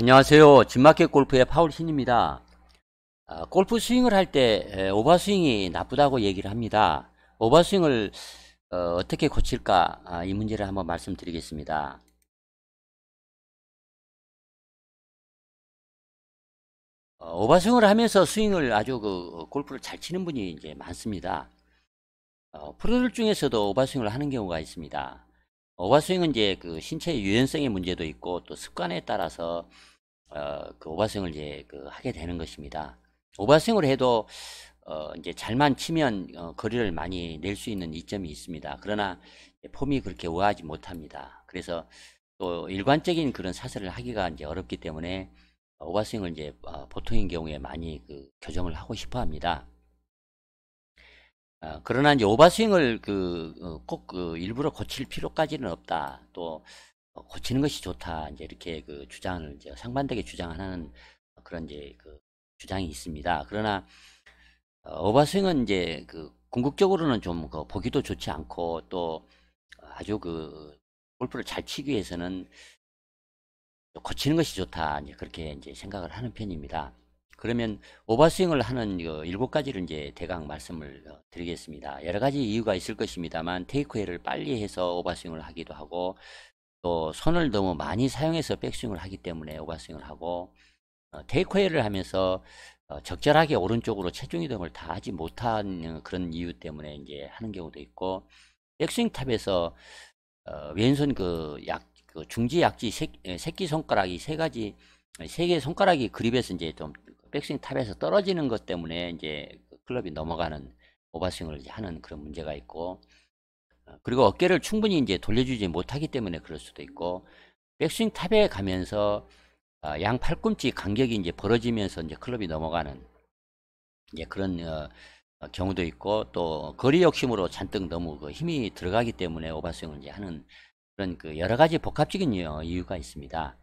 안녕하세요. 진마켓 골프의 파울 신입니다. 아, 골프 스윙을 할 때 오버 스윙이 나쁘다고 얘기를 합니다. 오버 스윙을 어, 떻게 고칠까 아, 이 문제를 한번 말씀드리겠습니다. 어, 오버 스윙을 하면서 스윙을 아주 그 어, 골프를 잘 치는 분이 이제 많습니다. 어, 프로들 중에서도 오버 스윙을 하는 경우가 있습니다. 어, 오바스윙은 이제 그 신체의 유연성의 문제도 있고 또 습관에 따라서 어, 그오바스윙을 이제 그 하게 되는 것입니다. 오바스윙을 해도 어, 이제 잘만 치면 어, 거리를 많이 낼 수 있는 이점이 있습니다. 그러나 폼이 그렇게 우아하지 못합니다. 그래서 또 일관적인 그런 사설을 하기가 이제 어렵기 때문에 오바스윙을 이제 어, 보통인 경우에 많이 그 교정을 하고 싶어 합니다. 어, 그러나 이제 오버스윙을 그꼭 어, 그 일부러 고칠 필요까지는 없다. 또 어, 고치는 것이 좋다. 이제 이렇게 그 주장을 이제 상반되게 주장하는 그런 이제 그 주장이 있습니다. 그러나 어, 오버스윙은 이제 그 궁극적으로는 좀그 보기도 좋지 않고 또 아주 그 골프를 잘 치기 위해서는 고치는 것이 좋다. 이제 그렇게 이제 생각을 하는 편입니다. 그러면 오버스윙을 하는 일곱 가지를 이제 대강 말씀을 어, 드리겠습니다. 여러 가지 이유가 있을 것입니다만 테이크웨이를 빨리 해서 오버스윙을 하기도 하고 또 손을 너무 많이 사용해서 백스윙을 하기 때문에 오버스윙을 하고 어, 테이크웨이를 하면서 어, 적절하게 오른쪽으로 체중 이동을 다 하지 못하는 어, 그런 이유 때문에 이제 하는 경우도 있고 백스윙 탑에서 어, 왼손 그 약 그 중지 약지 새끼 손가락이 세 가지 세개 손가락이 그립에서 이제 좀 백스윙 탑에서 떨어지는 것 때문에 이제 클럽이 넘어가는 오버스윙을 하는 그런 문제가 있고 어, 그리고 어깨를 충분히 이제 돌려주지 못하기 때문에 그럴 수도 있고 백스윙 탑에 가면서 아, 양 팔꿈치 간격이 이제 벌어지면서 이제 클럽이 넘어가는 이제 그런 어, 어, 경우도 있고 또 거리 욕심으로 잔뜩 너무 그 힘이 들어가기 때문에 오버스윙을 이제 하는 그런 그 여러 가지 복합적인 이유가 있습니다.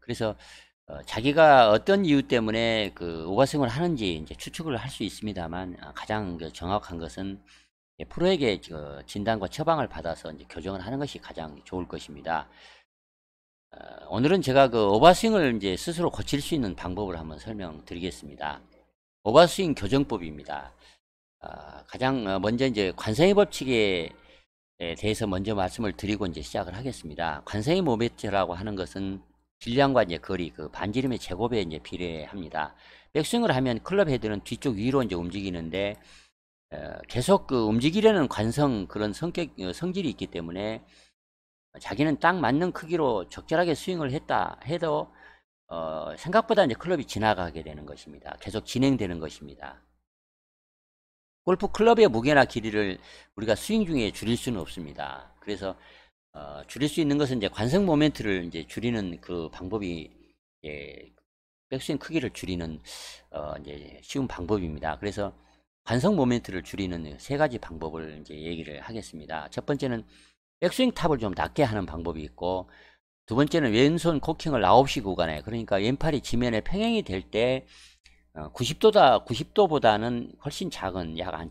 그래서 어, 자기가 어떤 이유 때문에 그 오가승을 하는지 이제 추측을 할 수 있습니다만 아, 가장 그 정확한 것은 프로에게 진단과 처방을 받아서 이제 교정을 하는 것이 가장 좋을 것입니다. 어, 오늘은 제가 그 오버스윙을 이제 스스로 고칠 수 있는 방법을 한번 설명드리겠습니다. 오버스윙 교정법입니다. 아, 가장 먼저 이제 관성의 법칙에 대해서 먼저 말씀을 드리고 이제 시작을 하겠습니다. 관성의 모멘트라고 하는 것은 질량과 이제 거리, 그 반지름의 제곱에 이제 비례합니다. 백스윙을 하면 클럽 헤드는 뒤쪽 위로 이제 움직이는데 어, 계속 그 움직이려는 관성 그런 성격 어, 성질이 있기 때문에 자기는 딱 맞는 크기로 적절하게 스윙을 했다 해도 어, 생각보다 이제 클럽이 지나가게 되는 것입니다. 계속 진행되는 것입니다. 골프 클럽의 무게나 길이를 우리가 스윙 중에 줄일 수는 없습니다. 그래서 어, 줄일 수 있는 것은 이제 관성 모멘트를 이제 줄이는 그 방법이 예, 백스윙 크기를 줄이는 어, 이제 쉬운 방법입니다. 그래서 관성 모멘트를 줄이는 세 가지 방법을 이제 얘기를 하겠습니다. 첫 번째는 백스윙 탑을 좀 낮게 하는 방법이 있고 두 번째는 왼손 코킹을 9시 구간에 그러니까 왼팔이 지면에 평행이 될 때 90도다 어, 90도보다는 훨씬 작은 약한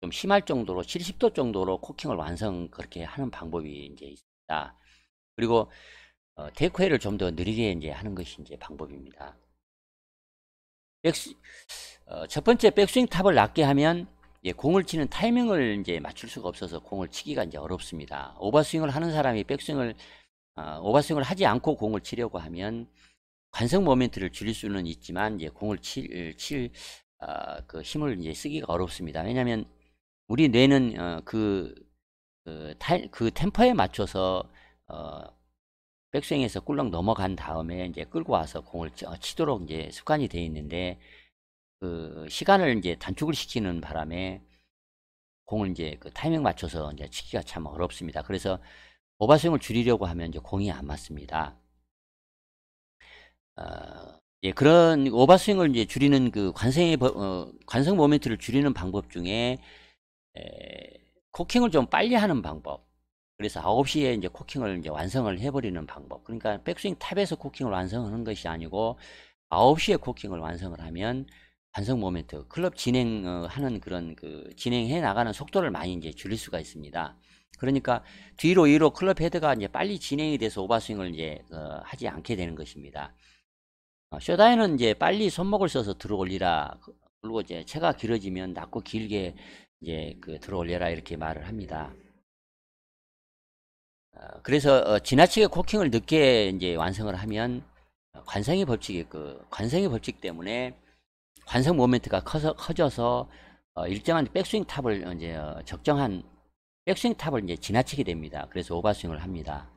좀 심할 정도로 70도 정도로 코킹을 완성 그렇게 하는 방법이 이제 있습니다. 그리고 어, 테이크웨이를 좀 더 느리게 이제 하는 것이 이제 방법입니다. 백스, 어, 첫 번째 백스윙 탑을 낮게 하면 예, 공을 치는 타이밍을 이제 맞출 수가 없어서 공을 치기가 이제 어렵습니다. 오버스윙을 하는 사람이 백스윙을 어, 오버스윙을 하지 않고 공을 치려고 하면 관성 모멘트를 줄일 수는 있지만 이제 공을 칠, 칠, 어, 그 힘을 이제 쓰기가 어렵습니다. 왜냐하면 우리 뇌는 어, 그, 어, 그, 타그 템퍼에 맞춰서 어, 백스윙에서 꿀렁 넘어간 다음에 이제 끌고 와서 공을 어, 치도록 이제 습관이 되어 있는데 그 시간을 이제 단축을 시키는 바람에 공을 이제 그 타이밍 맞춰서 이제 치기가 참 어렵습니다. 그래서 오버스윙을 줄이려고 하면 이제 공이 안 맞습니다. 어, 예, 그런 오버스윙을 이제 줄이는 그 관성의 어, 관성 모멘트를 줄이는 방법 중에 에, 코킹을 좀 빨리 하는 방법. 그래서 9시에 이제 코킹을 이제 완성을 해버리는 방법. 그러니까 백스윙 탑에서 코킹을 완성하는 것이 아니고 9시에 코킹을 완성을 하면 완성 모멘트, 클럽 진행하는 어, 그런 그 진행해 나가는 속도를 많이 이제 줄일 수가 있습니다. 그러니까 뒤로 위로 클럽 헤드가 이제 빨리 진행이 돼서 오버스윙을 이제 어, 하지 않게 되는 것입니다. 어, 쇼다이는 이제 빨리 손목을 써서 들어 올리라. 그리고 이제 체가 길어지면 낮고 길게 이그 예, 들어올려라 이렇게 말을 합니다. 어, 그래서 어, 지나치게 코킹을 늦게 이제 완성을 하면 어, 관성의 법칙이 그 관성의 법칙 때문에 관성 모멘트가 커서 커져서 일정한 백스윙 탑을 이제 적정한 백스윙 탑을 이제 지나치게 됩니다. 그래서 오버스윙을 합니다.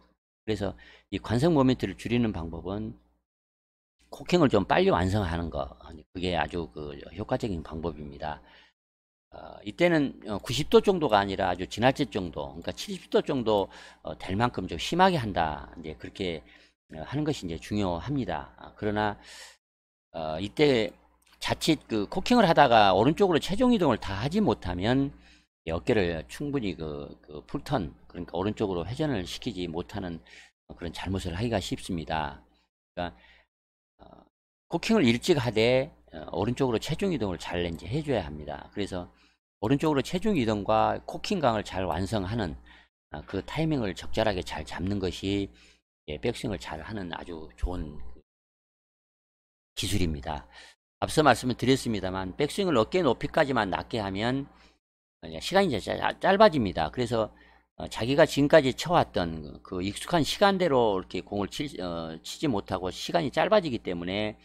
그래서 이 관성 모멘트를 줄이는 방법은 코킹을 좀 빨리 완성하는 거 그게 아주 그 효과적인 방법입니다. 어, 이때는 90도 어, 정도가 아니라 아주 지나칠 정도, 그러니까 70도 정도 어, 될 만큼 좀 심하게 한다. 이제 그렇게 어, 하는 것이 이제 중요합니다. 아, 그러나 어, 이때 자칫 그 코킹을 하다가 오른쪽으로 체중 이동을 다 하지 못하면 어깨를 충분히 그, 그 풀턴 그러니까 오른쪽으로 회전을 시키지 못하는 그런 잘못을 하기가 쉽습니다. 그러니까 어, 코킹을 일찍 하되 어, 오른쪽으로 체중 이동을 잘 이제 해줘야 합니다. 그래서 오른쪽으로 체중 이동과 코킹 강을 잘 완성하는 아, 그 타이밍을 적절하게 잘 잡는 것이 예, 백스윙을 잘 하는 아주 좋은 기술입니다. 앞서 말씀을 드렸습니다만 백스윙을 어깨 높이까지만 낮게 하면 어, 예, 시간이 짧아집니다. 그래서 어, 자기가 지금까지 쳐왔던 그, 그 익숙한 시간대로 이렇게 공을 치, 어, 치지 못하고 시간이 짧아지기 때문에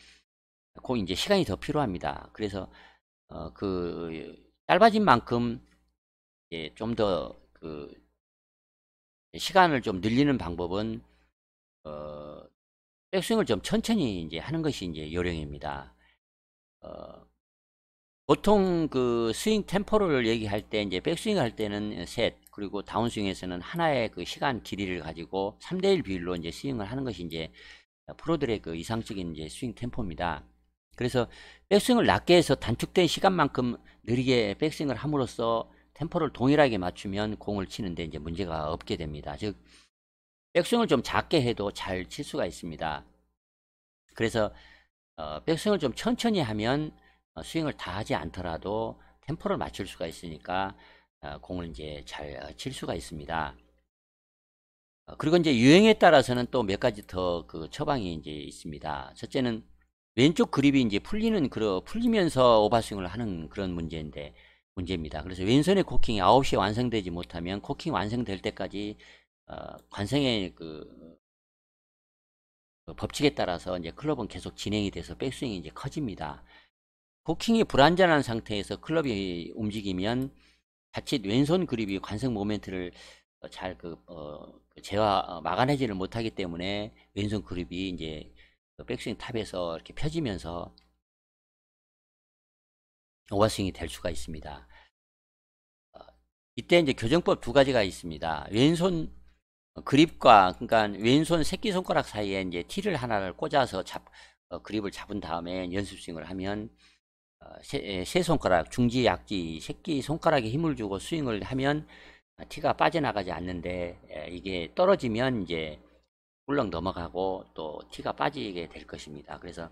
고 이제 시간이 더 필요합니다. 그래서 어, 그 짧아진 만큼 예, 좀더 그 시간을 좀 늘리는 방법은 어, 백스윙을 좀 천천히 이제 하는 것이 이제 요령입니다. 어, 보통 그 스윙 템포를 얘기할 때 이제 백스윙 할 때는 셋 그리고 다운스윙에서는 하나의 그 시간 길이를 가지고 3대1 비율로 이제 스윙을 하는 것이 이제 프로들의 그 이상적인 이제 스윙 템포입니다. 그래서 백스윙을 낮게 해서 단축된 시간만큼 느리게 백스윙을 함으로써 템포를 동일하게 맞추면 공을 치는데 이제 문제가 없게 됩니다. 즉 백스윙을 좀 작게 해도 잘 칠 수가 있습니다. 그래서 어, 백스윙을 좀 천천히 하면 어, 스윙을 다 하지 않더라도 템포를 맞출 수가 있으니까 어, 공을 이제 잘칠 어, 수가 있습니다. 어, 그리고 이제 유행에 따라서는 또 몇 가지 더 그 처방이 이제 있습니다. 첫째는 왼쪽 그립이 이제 풀리는 그 풀리면서 오버스윙을 하는 그런 문제인데 문제입니다. 그래서 왼손의 코킹이 9시에 완성되지 못하면 코킹 완성될 때까지 어, 관성의 그, 그, 법칙에 따라서 이제 클럽은 계속 진행이 돼서 백스윙이 이제 커집니다. 코킹이 불안전한 상태에서 클럽이 움직이면 자칫 왼손 그립이 관성 모멘트를 잘그 어, 그, 어 그 제와 어, 막아내지를 못하기 때문에 왼손 그립이 이제 백스윙 탑에서 이렇게 펴지면서 오버스윙이 될 수가 있습니다. 어, 이때 이제 교정법 두 가지가 있습니다. 왼손 그립과 그러니까 왼손 새끼 손가락 사이에 이제 티를 하나를 꽂아서 잡 어, 그립을 잡은 다음에 연습 스윙을 하면 어, 세, 세, 예, 손가락 중지 약지 새끼 손가락에 힘을 주고 스윙을 하면 티가 빠져나가지 않는데 에, 예, 이게 떨어지면 이제 울렁 넘어가고 또 티가 빠지게 될 것입니다. 그래서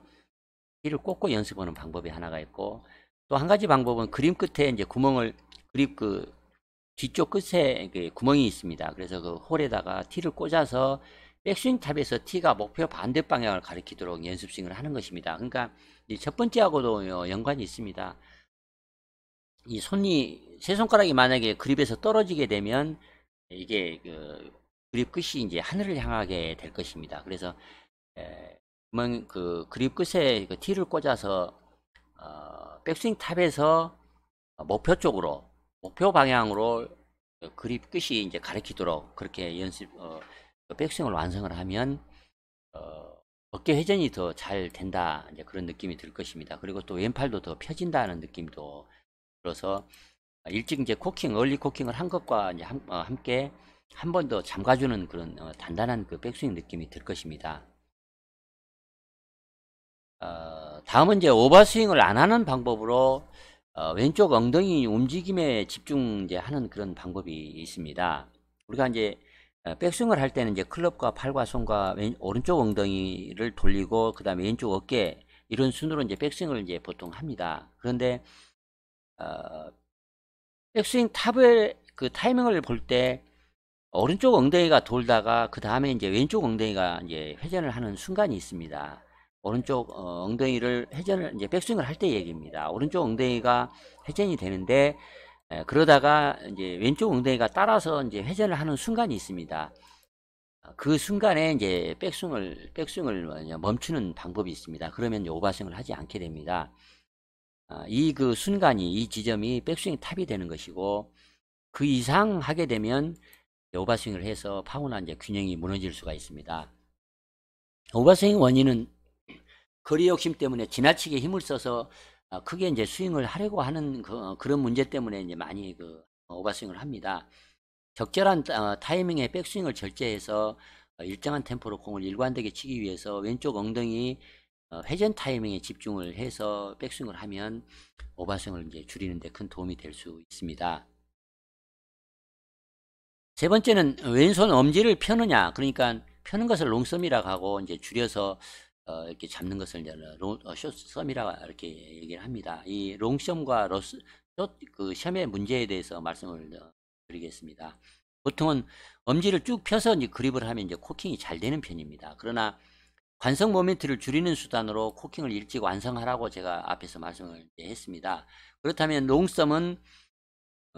티를 꽂고 연습하는 방법이 하나가 있고 또 한 가지 방법은 그림 끝에 이제 구멍을 그립 그 뒤쪽 끝에 그 구멍이 있습니다. 그래서 그 홀에다가 티를 꽂아서 백스윙 탑에서 티가 목표 반대 방향을 가리키도록 연습스윙을 하는 것입니다. 그러니까 첫 번째하고도 연관이 있습니다. 이 손이 세 손가락이 만약에 그립에서 떨어지게 되면 이게 그 그립 끝이 이제 하늘을 향하게 될 것입니다. 그래서 에, 뭐 그 그립 끝에 그 T를 꽂아서 어, 백스윙 탑에서 목표 쪽으로 목표 방향으로 그립 끝이 이제 가리키도록 그렇게 연습 어, 백스윙을 완성을 하면 어, 어깨 회전이 더 잘 된다 이제 그런 느낌이 들 것입니다. 그리고 또 왼팔도 더 펴진다는 느낌도 들어서 아, 일찍 이제 코킹 얼리 코킹을 한 것과 이제 함, 어, 함께 한번더 잠가주는 그런 어, 단단한 그 백스윙 느낌이 들 것입니다. 어, 다음은 이제 오버스윙을 안 하는 방법으로 어, 왼쪽 엉덩이 움직임에 집중 이제 하는 그런 방법이 있습니다. 우리가 이제 어, 백스윙을 할 때는 이제 클럽과 팔과 손과 왼, 오른쪽 엉덩이를 돌리고 그다음에 왼쪽 어깨 이런 순으로 이제 백스윙을 이제 보통 합니다. 그런데 어, 백스윙 탑의그 타이밍을 볼때 오른쪽 엉덩이가 돌다가 그 다음에 이제 왼쪽 엉덩이가 이제 회전을 하는 순간이 있습니다. 오른쪽 어, 엉덩이를 회전을 이제 백스윙을 할 때 얘기입니다. 오른쪽 엉덩이가 회전이 되는데 에, 그러다가 이제 왼쪽 엉덩이가 따라서 이제 회전을 하는 순간이 있습니다. 어, 그 순간에 이제 백스윙을 백스윙을 멈추는 방법이 있습니다. 그러면 오바스윙을 하지 않게 됩니다. 아, 이그 순간이 이 지점이 백스윙 탑이 되는 것이고 그 이상 하게 되면 오버스윙을 해서 파고나 이제 균형이 무너질 수가 있습니다. 오버스윙 원인은 거리 욕심 때문에 지나치게 힘을 써서 아, 크게 이제 스윙을 하려고 하는 그, 어, 런 문제 때문에 이제 많이 그 어, 오버스윙을 합니다. 적절한 어, 타이밍에 백스윙을 절제해서 일정한 템포로 공을 일관되게 치기 위해서 왼쪽 엉덩이 회전 타이밍에 집중을 해서 백스윙을 하면 오버스윙을 이제 줄이는데 큰 도움이 될 수 있습니다. 세 번째는 왼손 엄지를 펴느냐. 그러니까 펴는 것을 롱썸이라고 하고 이제 줄여서 어, 이렇게 잡는 것을 롱, 어, 숏썸이라고 이렇게 얘기를 합니다. 이 롱썸과 로스, 그 셈의 문제에 대해서 말씀을 드리겠습니다. 보통은 엄지를 쭉 펴서 이제 그립을 하면 이제 코킹이 잘 되는 편입니다. 그러나 관성 모멘트를 줄이는 수단으로 코킹을 일찍 완성하라고 제가 앞에서 말씀을 했습니다. 그렇다면 롱썸은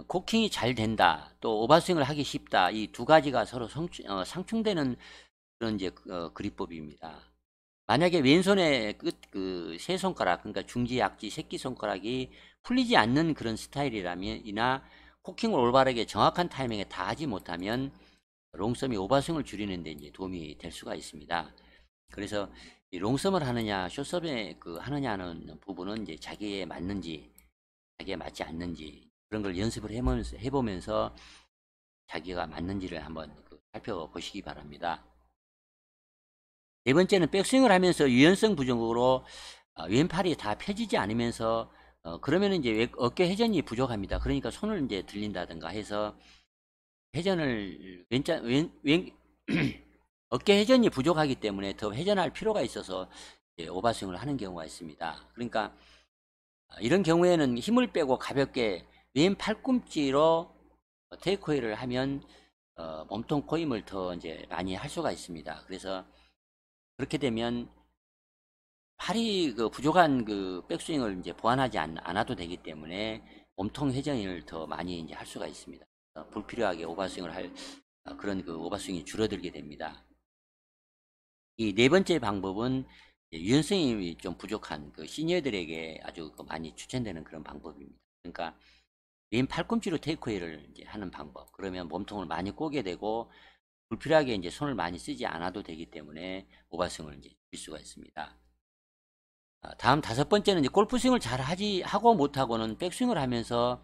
코킹이 잘 된다, 또 오버스윙을 하기 쉽다. 이 두 가지가 서로 성추, 어, 상충되는 그런 이제 어, 그립법입니다. 만약에 왼손의 끝, 그, 세 손가락, 그러니까 중지, 약지, 새끼 손가락이 풀리지 않는 그런 스타일이라면, 이나 코킹을 올바르게 정확한 타이밍에 다 하지 못하면, 롱섬이 오버스윙을 줄이는데 이제 도움이 될 수가 있습니다. 그래서 이 롱섬을 하느냐, 숏섬에그 하느냐는 부분은 이제 자기에 맞는지, 자기에 맞지 않는지, 그런 걸 연습을 해보면서, 해보면서 자기가 맞는지를 한번 그 살펴보시기 바랍니다. 네 번째는 백스윙을 하면서 유연성 부정으로 어, 왼팔이 다 펴지지 않으면서 어, 그러면 이제 어깨 회전이 부족합니다. 그러니까 손을 이제 들린다든가 해서 회전을 왼자 왼, 왼 어깨 회전이 부족하기 때문에 더 회전할 필요가 있어서 오바스윙을 하는 경우가 있습니다. 그러니까 어, 이런 경우에는 힘을 빼고 가볍게 왼 팔꿈치로 테이크웨이를 하면 어, 몸통 코임을 더 이제 많이 할 수가 있습니다. 그래서 그렇게 되면 팔이 그 부족한 그 백스윙을 이제 보완하지 않, 아도 되기 때문에 몸통 회전을 더 많이 이제 할 수가 있습니다. 어, 불필요하게 오버스윙을 할 어, 그런 그 오버스윙이 줄어들게 됩니다. 이 네 번째 방법은 유연성이 좀 부족한 그 시니어들에게 아주 그 많이 추천되는 그런 방법입니다. 그러니까 왼 팔꿈치로 테이크웨이를 하는 방법. 그러면 몸통을 많이 꼬게 되고 불필요하게 이제 손을 많이 쓰지 않아도 되기 때문에 오바스윙을 이제 줄 수가 있습니다. 아, 다음 다섯 번째는 이제 골프스윙을 잘 하지 하고 못하고는 백스윙을 하면서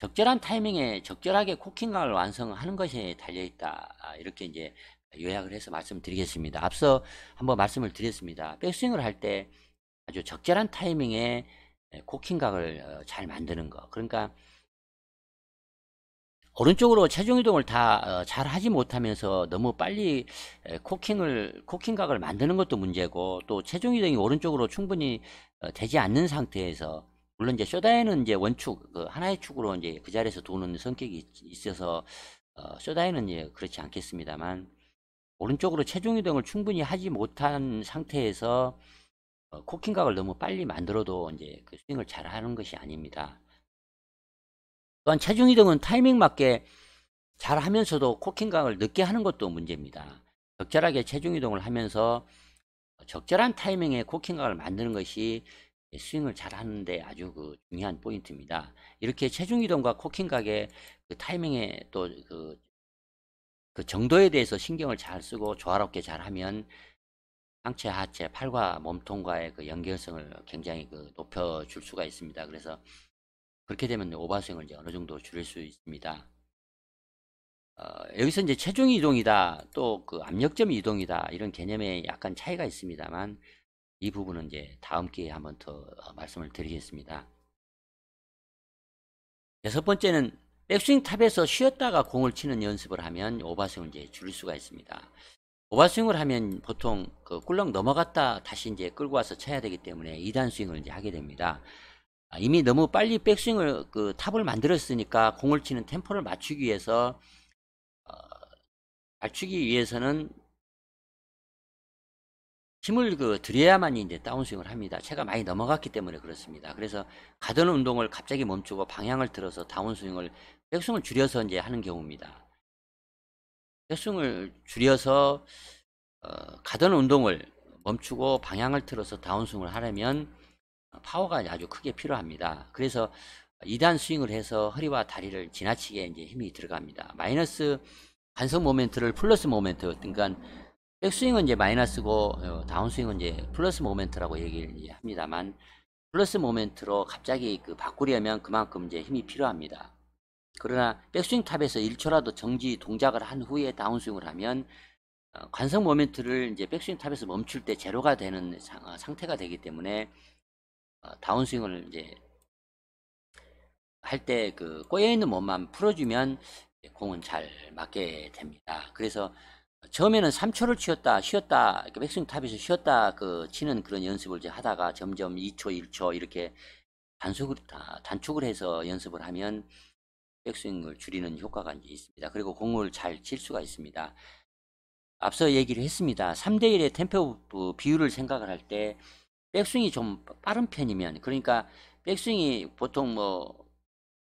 적절한 타이밍에 적절하게 코킹각을 완성하는 것에 달려 있다. 아, 이렇게 이제 요약을 해서 말씀드리겠습니다. 앞서 한번 말씀을 드렸습니다. 백스윙을 할 때 아주 적절한 타이밍에 예, 코킹각을 어, 잘 만드는 거. 그러니까 오른쪽으로 체중 이동을 다잘 어, 하지 못하면서 너무 빨리 코킹을 코킹각을 만드는 것도 문제고 또 체중 이동이 오른쪽으로 충분히 어, 되지 않는 상태에서 물론 이제 쇼다이는 이제 원축 그 하나의 축으로 이제 그 자리에서 도는 성격이 있어서 어, 쇼다이는 이제 그렇지 않겠습니다만 오른쪽으로 체중 이동을 충분히 하지 못한 상태에서 어, 코킹각을 너무 빨리 만들어도 이제 그 스윙을 잘 하는 것이 아닙니다. 또한 체중 이동은 타이밍 맞게 잘 하면서도 코킹각을 늦게 하는 것도 문제입니다. 적절하게 체중 이동을 하면서 적절한 타이밍에 코킹각을 만드는 것이 스윙을 잘 하는데 아주 그 중요한 포인트입니다. 이렇게 체중 이동과 코킹각의 그 타이밍에 또 그 그 정도에 대해서 신경을 잘 쓰고 조화롭게 잘 하면 상체, 하체, 팔과 몸통과의 그 연결성을 굉장히 그 높여줄 수가 있습니다. 그래서 그렇게 되면 오바스윙을 이제 어느 정도 줄일 수 있습니다. 어, 여기서 이제 체중 이동이다, 또그 압력점 이동이다 이런 개념에 약간 차이가 있습니다만 이 부분은 이제 다음 기회에 한번 더 어, 말씀을 드리겠습니다. 여섯 네, 번째는 백스윙 탑에서 쉬었다가 공을 치는 연습을 하면 오바스윙을 이제 줄일 수가 있습니다. 오바스윙을 하면 보통 그 꿀렁 넘어갔다 다시 이제 끌고 와서 쳐야 되기 때문에 2단 스윙을 이제 하게 됩니다. 아, 이미 너무 빨리 백스윙을 그 탑을 만들었으니까 공을 치는 템포를 맞추기 위해서 어, 맞추기 위해서는 힘을 그 들여야만 이제 다운스윙을 합니다. 체가 많이 넘어갔기 때문에 그렇습니다. 그래서 가던 운동을 갑자기 멈추고 방향을 틀어서 다운스윙을 백스윙을 줄여서 이제 하는 경우입니다. 백스윙을 줄여서 어, 가던 운동을 멈추고 방향을 틀어서 다운스윙을 하려면 파워가 아주 크게 필요합니다. 그래서 2단 스윙을 해서 허리와 다리를 지나치게 이제 힘이 들어갑니다. 마이너스 간성 모멘트를 플러스 모멘트, 그러니까 백스윙은 이제 마이너스고 어, 다운스윙은 이제 플러스 모멘트라고 얘기를 합니다만 플러스 모멘트로 갑자기 그 바꾸려면 그만큼 이제 힘이 필요합니다. 그러나 백스윙 탑에서 1초라도 정지 동작을 한 후에 다운스윙을 하면 관성 어, 모멘트를 이제 백스윙 탑에서 멈출 때 제로가 되는 어, 상태가 되기 때문에 어, 다운스윙을 이제 할 때 그 꼬여 있는 몸만 풀어주면 공은 잘 맞게 됩니다. 그래서 처음에는 3초를 치었다 쉬었다 이렇게 백스윙 탑에서 쉬었다 그 치는 그런 연습을 이제 하다가 점점 2초 1초 이렇게 단속을 단축을 해서 연습을 하면 백스윙을 줄이는 효과가 이제 있습니다. 그리고 공을 잘 칠 수가 있습니다. 앞서 얘기를 했습니다. 3대1의 템포 비율을 생각을 할때 백스윙이 좀 빠른 편이면 그러니까 백스윙이 보통 뭐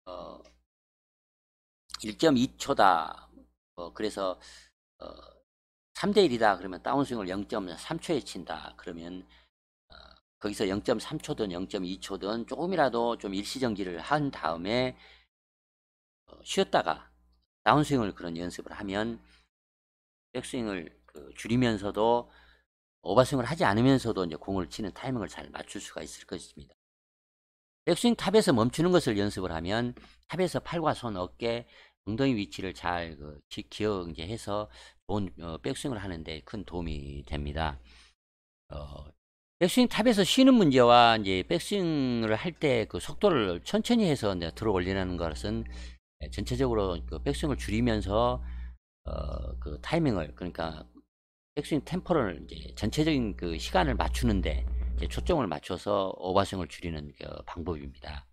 어, 1.2초다 뭐 그래서 어, 3대 1이다 그러면 다운스윙을 0.3초에 친다 그러면 어, 거기서 0.3초든 0.2초든 조금이라도 좀 일시정지를 한 다음에 어, 쉬었다가 다운스윙을 그런 연습을 하면 백스윙을 그 줄이면서도 오버스윙을 하지 않으면서도 이제 공을 치는 타이밍을 잘 맞출 수가 있을 것입니다. 백스윙 탑에서 멈추는 것을 연습을 하면 탑에서 팔과 손, 어깨, 엉덩이 위치를 잘 그, 기억 해서 좋은 어, 백스윙을 하는데 큰 도움이 됩니다. 어, 백스윙 탑에서 쉬는 문제와 이제 백스윙을 할 때 그 속도를 천천히 해서 이제 들어 올리는 것은 전체적으로 그 백스윙을 줄이면서 어, 그 타이밍을 그러니까 백스윙 템포를 이제 전체적인 그 시간을 맞추는데 초점을 맞춰서 오버스윙을 줄이는 그 방법입니다.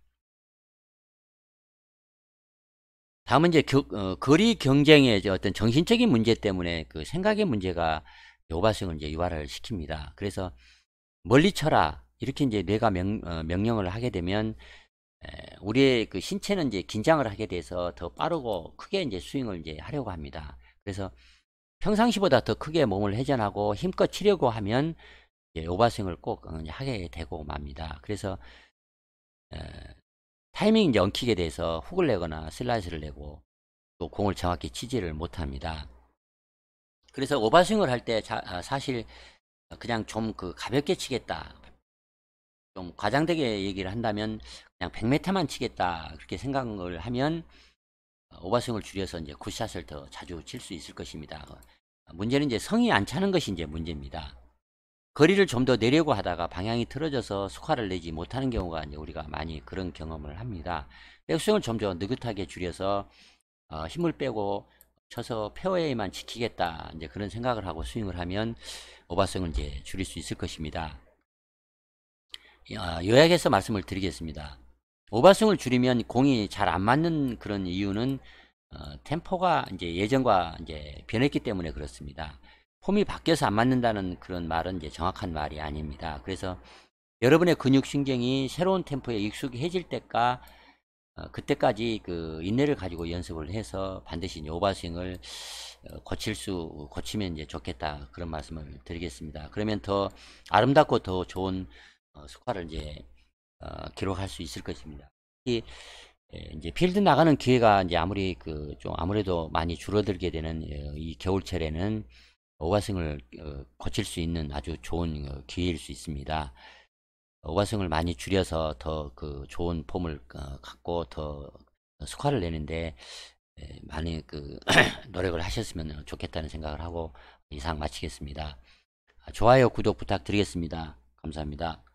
다음은 이제 겨, 어, 거리 경쟁의 이제 어떤 정신적인 문제 때문에 그 생각의 문제가 오버스윙을 이제 유발을 시킵니다. 그래서 멀리 쳐라 이렇게 이제 뇌가 명, 어, 명령을 하게 되면 에, 우리의 그 신체는 이제 긴장을 하게 돼서 더 빠르고 크게 이제 스윙을 이제 하려고 합니다. 그래서 평상시보다 더 크게 몸을 회전하고 힘껏 치려고 하면 오버스을꼭 어, 하게 되고 맙니다. 그래서 에, 타이밍 연킥에 대해서 훅을 내거나 슬라이스를 내고 또 공을 정확히 치지를 못합니다. 그래서 오버스윙을 할때 아, 사실 그냥 좀 그 가볍게 치겠다. 좀 과장되게 얘기를 한다면 그냥 100m만 치겠다. 그렇게 생각을 하면 오버스윙을 줄여서 이제 굿샷을 더 자주 칠 수 있을 것입니다. 문제는 이제 성이 안 차는 것이 이제 문제입니다. 거리를 좀 더 내려고 하다가 방향이 틀어져서 스화를 내지 못하는 경우가 이제 우리가 많이 그런 경험을 합니다. 백스윙을 좀더 느긋하게 줄여서 어, 힘을 빼고 쳐서 페어웨이만 지키겠다 이제 그런 생각을 하고 스윙을 하면 오버스윙을 이제 줄일 수 있을 것입니다. 어, 요약해서 말씀을 드리겠습니다. 오버스윙을 줄이면 공이 잘 안 맞는 그런 이유는 어, 템포가 이제 예전과 이제 변했기 때문에 그렇습니다. 폼이 바뀌어서 안 맞는다는 그런 말은 이제 정확한 말이 아닙니다. 그래서 여러분의 근육 신경이 새로운 템포에 익숙해질 때까 어, 그때까지 그 인내를 가지고 연습을 해서 반드시 오버스윙을 어, 고칠 수 고치면 이제 좋겠다 그런 말씀을 드리겠습니다. 그러면 더 아름답고 더 좋은 어, 스쿼를 이제 어, 기록할 수 있을 것입니다. 이, 히 예, 이제 필드 나가는 기회가 이제 아무리 그 좀 아무래도 많이 줄어들게 되는 예, 이 겨울철에는 오가승을 거칠 어, 수 있는 아주 좋은 어, 기회일 수 있습니다. 오가승을 많이 줄여서 더 그 좋은 폼을 어, 갖고 더 스코어를 내는데 예, 많이 그 노력을 하셨으면 좋겠다는 생각을 하고 이상 마치겠습니다. 좋아요, 구독 부탁드리겠습니다. 감사합니다.